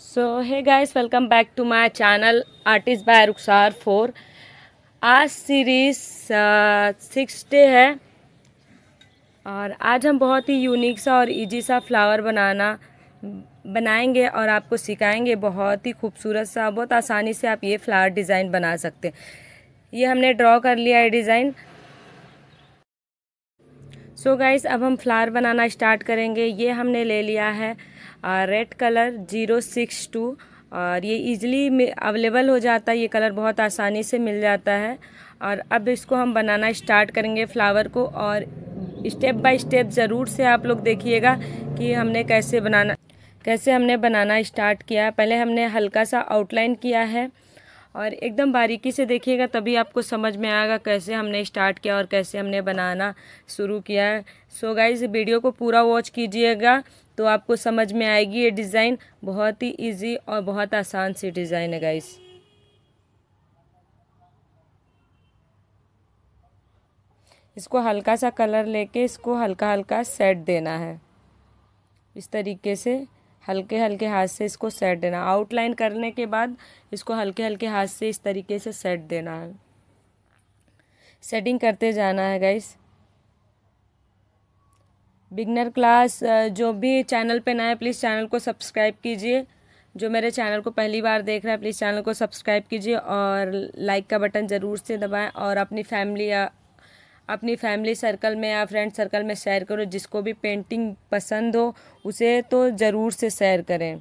so hi guys welcome back to my channel artist by Rukhsar फोर आज series six day है और आज हम बहुत ही यूनिक सा और इजी सा फ्लावर बनाना बनाएंगे और आपको सिखाएंगे बहुत ही खूबसूरत सा बहुत आसानी से आप ये फ्लावर डिज़ाइन बना सकते हैं ये हमने ड्रॉ कर लिया है डिज़ाइन सो गाइज़ गाइस अब हम फ्लावर बनाना स्टार्ट करेंगे ये हमने ले लिया है red colour zero six two और ये इजीली अवेलेबल हो जाता है ये कलर बहुत आसानी से मिल जाता है और अब इसको हम बनाना स्टार्ट करेंगे फ्लावर को और स्टेप बाय स्टेप ज़रूर से आप लोग देखिएगा कि हमने कैसे बनाना कैसे हमने बनाना स्टार्ट किया पहले हमने हल्का सा आउटलाइन किया है और एकदम बारीकी से देखिएगा तभी आपको समझ में आएगा कैसे हमने स्टार्ट किया और कैसे हमने बनाना शुरू किया है सो गाइज वीडियो को पूरा वॉच कीजिएगा तो आपको समझ में आएगी ये डिज़ाइन बहुत ही इजी और बहुत आसान सी डिज़ाइन है गाइस इसको हल्का सा कलर लेके इसको हल्का हल्का सेट देना है इस तरीके से हल्के हल्के हाथ से इसको सेट देना आउटलाइन करने के बाद इसको हल्के हल्के हाथ से इस तरीके से सेट देना है सेटिंग करते जाना है गाइस बिगनर क्लास जो भी चैनल पे नया प्लीज़ चैनल को सब्सक्राइब कीजिए जो मेरे चैनल को पहली बार देख रहा है प्लीज़ चैनल को सब्सक्राइब कीजिए और लाइक का बटन ज़रूर से दबाएं और अपनी फैमिली या अपनी फैमिली सर्कल में या फ्रेंड सर्कल में शेयर करो जिसको भी पेंटिंग पसंद हो उसे तो ज़रूर से शेयर करें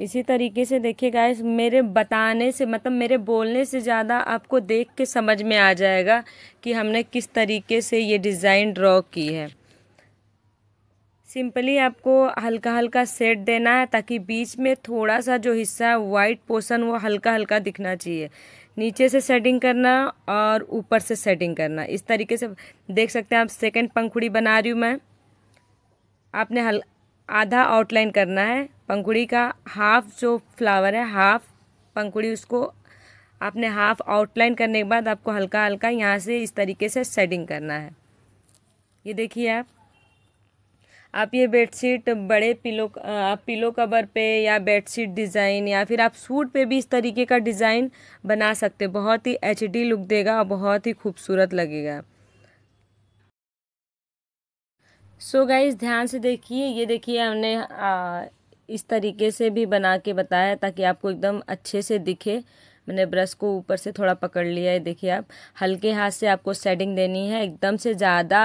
इसी तरीके से देखिए गाइस मेरे बताने से मतलब मेरे बोलने से ज़्यादा आपको देख के समझ में आ जाएगा कि हमने किस तरीके से ये डिज़ाइन ड्रॉ की है सिंपली आपको हल्का हल्का सेट देना है ताकि बीच में थोड़ा सा जो हिस्सा है वाइट पोर्सन वो हल्का हल्का दिखना चाहिए नीचे से सेटिंग करना और ऊपर से सेटिंग करना इस तरीके से देख सकते हैं आप सेकंड पंखुड़ी बना रही हूँ मैं आपने हल आधा आउटलाइन करना है पंखुड़ी का हाफ जो फ्लावर है हाफ पंखुड़ी उसको आपने हाफ आउटलाइन करने के बाद आपको हल्का हल्का यहाँ से इस तरीके से सेटिंग करना है ये देखिए आप आप ये बेडशीट बड़े पिलो आप पिलो कवर पे या बेडशीट डिज़ाइन या फिर आप सूट पे भी इस तरीके का डिज़ाइन बना सकते बहुत ही एच लुक देगा और बहुत ही खूबसूरत लगेगा सो so गाइज ध्यान से देखिए ये देखिए हमने आ, इस तरीके से भी बना के बताया ताकि आपको एकदम अच्छे से दिखे मैंने ब्रश को ऊपर से थोड़ा पकड़ लिया है देखिए आप हल्के हाथ से आपको सेटिंग देनी है एकदम से ज़्यादा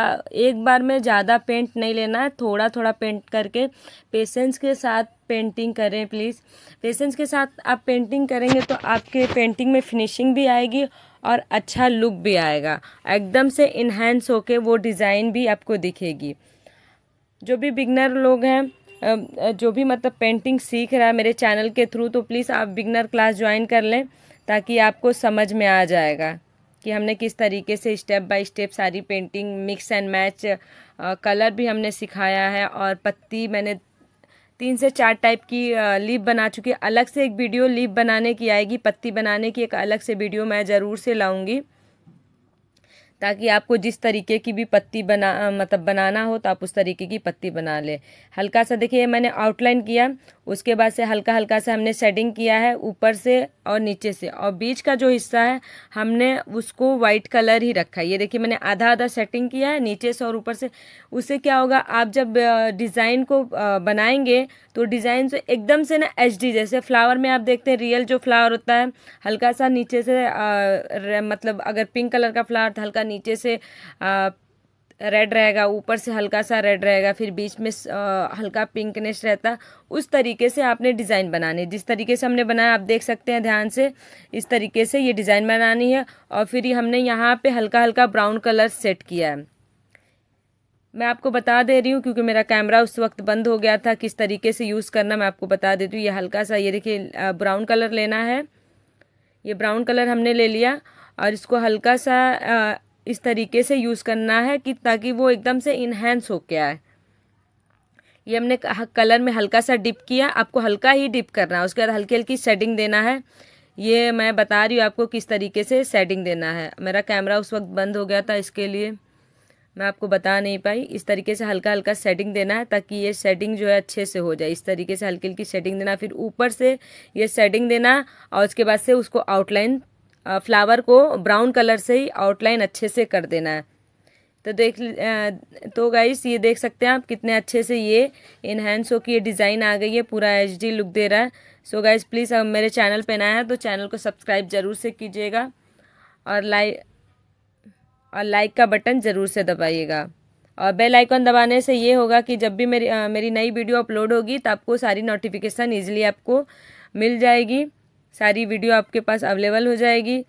एक बार में ज़्यादा पेंट नहीं लेना है थोड़ा थोड़ा पेंट करके पेशेंस के साथ पेंटिंग करें प्लीज़ पेशेंस के साथ आप पेंटिंग करेंगे तो आपके पेंटिंग में फिनिशिंग भी आएगी और अच्छा लुक भी आएगा एकदम से इन्हेंस होके वो डिज़ाइन भी आपको दिखेगी जो भी बिगनर लोग हैं जो भी मतलब पेंटिंग सीख रहा है मेरे चैनल के थ्रू तो प्लीज़ आप बिगनर क्लास ज्वाइन कर लें ताकि आपको समझ में आ जाएगा कि हमने किस तरीके से स्टेप बाय स्टेप सारी painting mix and match colour भी हमने सिखाया है और पत्ती मैंने तीन से चार टाइप की लीप बना चुकी अलग से एक वीडियो लीप बनाने की आएगी पत्ती बनाने की एक अलग से वीडियो मैं ज़रूर से लाऊंगी ताकि आपको जिस तरीके की भी पत्ती बना मतलब बनाना हो तो आप उस तरीके की पत्ती बना ले हल्का सा देखिए मैंने आउटलाइन किया उसके बाद से हल्का हल्का से हमने सेटिंग किया है ऊपर से और नीचे से और बीच का जो हिस्सा है हमने उसको वाइट कलर ही रखा है ये देखिए मैंने आधा आधा सेटिंग किया है नीचे से और ऊपर से उससे क्या होगा आप जब डिज़ाइन को बनाएंगे तो डिज़ाइन से एकदम से ना एच जैसे फ्लावर में आप देखते हैं रियल जो फ्लावर होता है हल्का सा नीचे से आ, मतलब अगर पिंक कलर का फ्लावर था हल्का नीचे से आ, रेड रहेगा ऊपर से हल्का सा रेड रहेगा फिर बीच में आ, हल्का पिंकनेस रहता उस तरीके से आपने डिज़ाइन बनानी जिस तरीके से हमने बनाया आप देख सकते हैं ध्यान से इस तरीके से ये डिज़ाइन बनानी है और फिर हमने यहाँ पर हल्का हल्का ब्राउन कलर सेट किया है मैं आपको बता दे रही हूँ क्योंकि मेरा कैमरा उस वक्त बंद हो गया था किस तरीके से यूज़ करना मैं आपको बता देती हूँ ये हल्का सा ये देखिए ब्राउन कलर लेना है ये ब्राउन कलर हमने ले लिया और इसको हल्का सा इस तरीके से यूज़ करना है कि ताकि वो एकदम से इन्हेंस हो के आए ये हमने कलर में हल्का सा डिप किया आपको हल्का ही डिप करना है उसके बाद हल्की हल्की सेटिंग देना है ये मैं बता रही हूँ आपको किस तरीके से सेटिंग देना है मेरा कैमरा उस वक्त बंद हो गया था इसके लिए मैं आपको बता नहीं पाई इस तरीके से हल्का हल्का सेटिंग देना है ताकि ये सेटिंग जो है अच्छे से हो जाए इस तरीके से हल्की हल्की सेटिंग देना फिर ऊपर से ये सेटिंग देना और उसके बाद से उसको आउटलाइन फ्लावर को ब्राउन कलर से ही आउटलाइन अच्छे से कर देना है तो देख तो गाइस ये देख सकते हैं आप कितने अच्छे से ये इन्हेंस हो कि ये डिज़ाइन आ गई है पूरा एच डी लुक दे रहा है सो गाइस प्लीज़ अब मेरे चैनल पे नया है तो चैनल को सब्सक्राइब ज़रूर से कीजिएगा और लाइक और लाइक का बटन ज़रूर से दबाइएगा और बेल आइकन दबाने से ये होगा कि जब भी मेरी आ, मेरी नई वीडियो अपलोड होगी तो आपको सारी नोटिफिकेशन ईजिली आपको मिल जाएगी सारी वीडियो आपके पास अवेलेबल हो जाएगी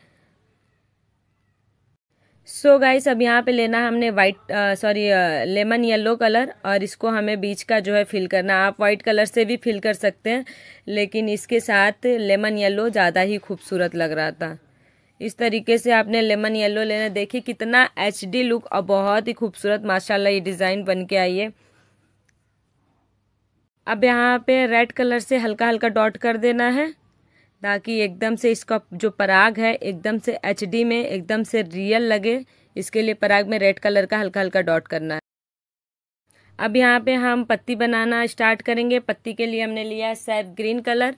सो so गाइस अब यहाँ पे लेना है हमने white sorry lemon yellow colour और इसको हमें बीच का जो है फिल करना आप वाइट कलर से भी फिल कर सकते हैं लेकिन इसके साथ लेमन येलो ज़्यादा ही खूबसूरत लग रहा था इस तरीके से आपने लेमन येलो लेना देखिए कितना एच डी लुक और बहुत ही खूबसूरत माशाल्लाह ये डिज़ाइन बन के आई है अब यहाँ पे रेड कलर से हल्का हल्का डॉट कर देना है ताकि एकदम से इसका जो पराग है एकदम से एच में एकदम से रियल लगे इसके लिए पराग में रेड कलर का हल्का हल्का डॉट करना है अब यहाँ पे हम पत्ती बनाना स्टार्ट करेंगे पत्ती के लिए हमने लिया है सैप ग्रीन कलर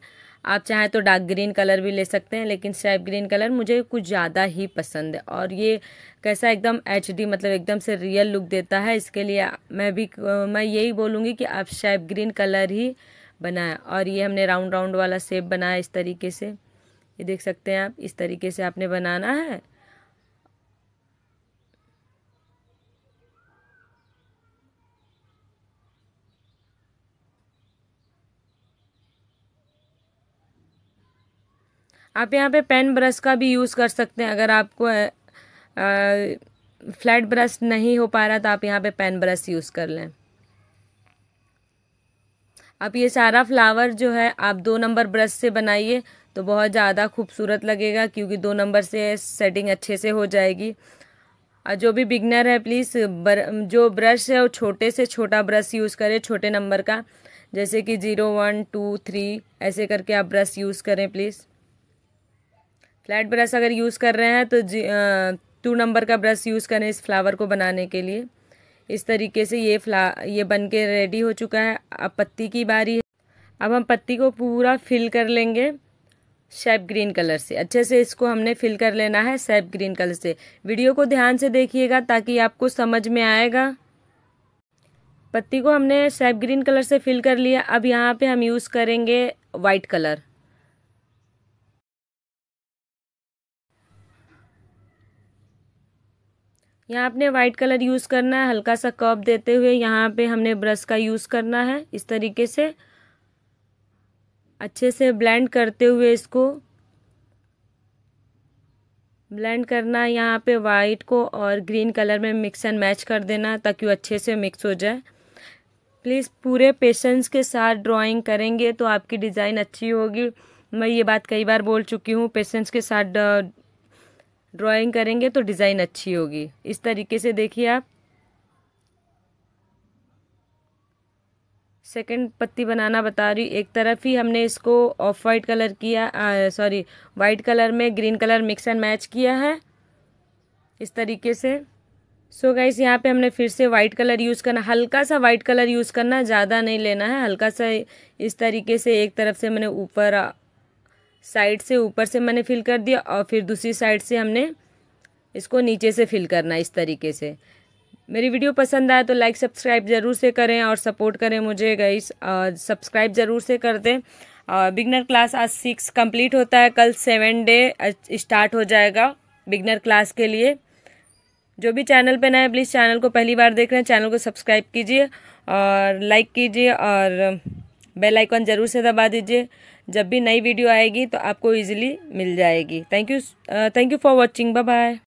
आप चाहें तो डार्क ग्रीन कलर भी ले सकते हैं लेकिन सैप ग्रीन कलर मुझे कुछ ज़्यादा ही पसंद है और ये कैसा एकदम एच मतलब एकदम से रियल लुक देता है इसके लिए मैं भी मैं यही बोलूँगी कि आप सैप ग्रीन कलर ही बनाया और ये हमने राउंड राउंड वाला सेप बनाया इस तरीके से ये देख सकते हैं आप इस तरीके से आपने बनाना है आप यहाँ पे पेन ब्रश का भी यूज़ कर सकते हैं अगर आपको फ्लैट ब्रश नहीं हो पा रहा तो आप यहाँ पे पेन ब्रश यूज़ कर लें आप ये सारा फ्लावर जो है आप दो नंबर ब्रश से बनाइए तो बहुत ज़्यादा खूबसूरत लगेगा क्योंकि दो नंबर से सेटिंग अच्छे से हो जाएगी और जो भी बिगनर है प्लीज़ जो ब्रश है वो छोटे से छोटा ब्रश यूज़ करें छोटे नंबर का जैसे कि ज़ीरो वन टू थ्री ऐसे करके आप ब्रश यूज़ करें प्लीज़ फ्लैट ब्रश अगर यूज़ कर रहे हैं तो टू नंबर का ब्रश यूज़ करें इस फ्लावर को बनाने के लिए इस तरीके से ये फ्ला ये बन के रेडी हो चुका है अब पत्ती की बारी है अब हम पत्ती को पूरा फिल कर लेंगे शेप ग्रीन कलर से अच्छे से इसको हमने फिल कर लेना है शेप ग्रीन कलर से वीडियो को ध्यान से देखिएगा ताकि आपको समझ में आएगा पत्ती को हमने शेप ग्रीन कलर से फिल कर लिया अब यहाँ पे हम यूज़ करेंगे वाइट कलर यहाँ आपने वाइट कलर यूज़ करना है हल्का सा कप देते हुए यहाँ पे हमने ब्रश का यूज़ करना है इस तरीके से अच्छे से ब्लेंड करते हुए इसको ब्लेंड करना है यहाँ पे वाइट को और ग्रीन कलर में मिक्स एंड मैच कर देना ताकि वो अच्छे से मिक्स हो जाए प्लीज़ पूरे पेशेंस के साथ ड्राइंग करेंगे तो आपकी डिज़ाइन अच्छी होगी मैं ये बात कई बार बोल चुकी हूँ पेशेंस के साथ ड्राइंग करेंगे तो डिज़ाइन अच्छी होगी इस तरीके से देखिए आप सेकंड पत्ती बनाना बता रही एक तरफ ही हमने इसको ऑफ वाइट कलर किया सॉरी वाइट कलर में green colour mix and match किया है इस तरीके से सो so गाइस यहाँ पे हमने फिर से वाइट कलर यूज़ करना हल्का सा वाइट कलर यूज़ करना ज़्यादा नहीं लेना है हल्का सा इस तरीके से एक तरफ से मैंने ऊपर साइड से ऊपर से मैंने फिल कर दिया और फिर दूसरी साइड से हमने इसको नीचे से फिल करना इस तरीके से मेरी वीडियो पसंद आए तो लाइक सब्सक्राइब ज़रूर से करें और सपोर्ट करें मुझे गई सब्सक्राइब ज़रूर से कर दें और बिगनर क्लास आज सिक्स कंप्लीट होता है कल सेवन डे स्टार्ट हो जाएगा बिगनर क्लास के लिए जो भी चैनल पे नए प्लीज़ चैनल को पहली बार देख रहे हैं चैनल को सब्सक्राइब कीजिए और लाइक कीजिए और बेल आइकन ज़रूर से दबा दीजिए जब भी नई वीडियो आएगी तो आपको ईजिली मिल जाएगी thank you thank you for watching bye bye